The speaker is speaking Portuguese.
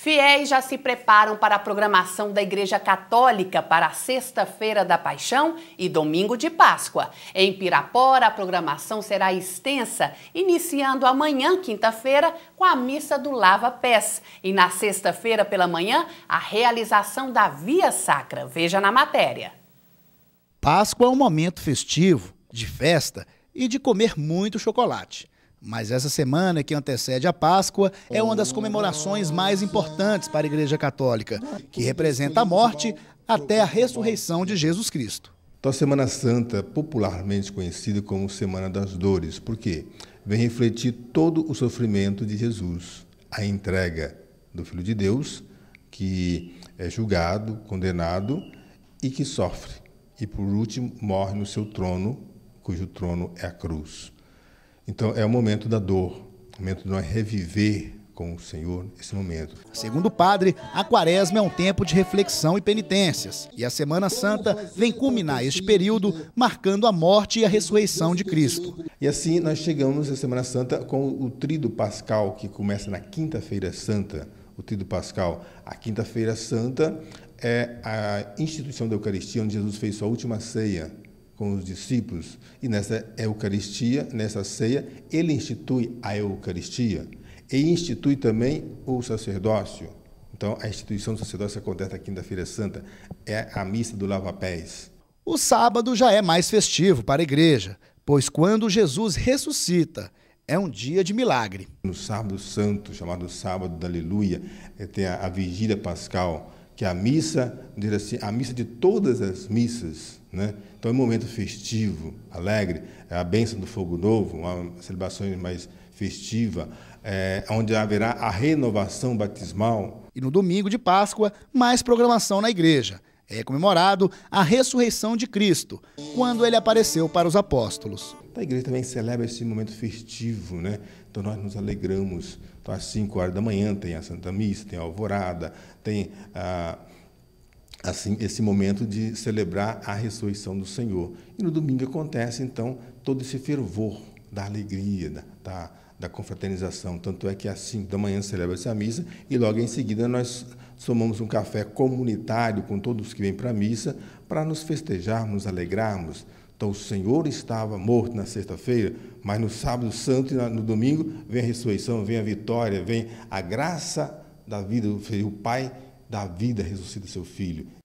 Fiéis já se preparam para a programação da Igreja Católica para Sexta-feira da Paixão e Domingo de Páscoa. Em Pirapora, a programação será extensa, iniciando amanhã, quinta-feira, com a missa do Lava Pés. E na sexta-feira pela manhã, a realização da Via Sacra. Veja na matéria. Páscoa é um momento festivo, de festa e de comer muito chocolate. Mas essa semana que antecede a Páscoa é uma das comemorações mais importantes para a Igreja Católica, que representa a morte até a ressurreição de Jesus Cristo. Então, a Semana Santa, popularmente conhecida como Semana das Dores, porque vem refletir todo o sofrimento de Jesus, a entrega do Filho de Deus, que é julgado, condenado e que sofre, e por último morre no seu trono, cujo trono é a cruz. Então é o momento da dor, o momento de nós reviver com o Senhor esse momento. Segundo o padre, a quaresma é um tempo de reflexão e penitências, e a Semana Santa vem culminar este período marcando a morte e a ressurreição de Cristo. E assim nós chegamos à Semana Santa com o trido pascal que começa na quinta-feira santa, o trido pascal. A quinta-feira santa é a instituição da Eucaristia onde Jesus fez sua última ceia com os discípulos. E nessa Eucaristia, nessa ceia, ele institui a Eucaristia e institui também o sacerdócio. Então, a instituição do sacerdócio acontece na Quinta-feira Santa, é a missa do lava-pés. O sábado já é mais festivo para a igreja, pois quando Jesus ressuscita, é um dia de milagre. No sábado santo, chamado sábado da aleluia, é, tem a, a vigília pascal, que a missa, assim, a missa de todas as missas, né? Então é um momento festivo, alegre, é a bênção do fogo novo, uma celebração mais festiva, é, onde haverá a renovação batismal. E no domingo de Páscoa, mais programação na igreja. É comemorado a ressurreição de Cristo, quando ele apareceu para os apóstolos. Então a igreja também celebra esse momento festivo, né? Então nós nos alegramos. Então às 5 horas da manhã tem a Santa Missa, tem a Alvorada, tem a ah, assim esse momento de celebrar a ressurreição do Senhor. E no domingo acontece então todo esse fervor da alegria, da, da, da confraternização. Tanto é que às 5 da manhã celebra-se a missa e logo em seguida nós somamos um café comunitário com todos que vêm para a missa para nos festejarmos, nos alegrarmos, então o Senhor estava morto na sexta-feira, mas no sábado santo e no domingo vem a ressurreição, vem a vitória, vem a graça da vida. O Pai da vida ressuscita seu filho.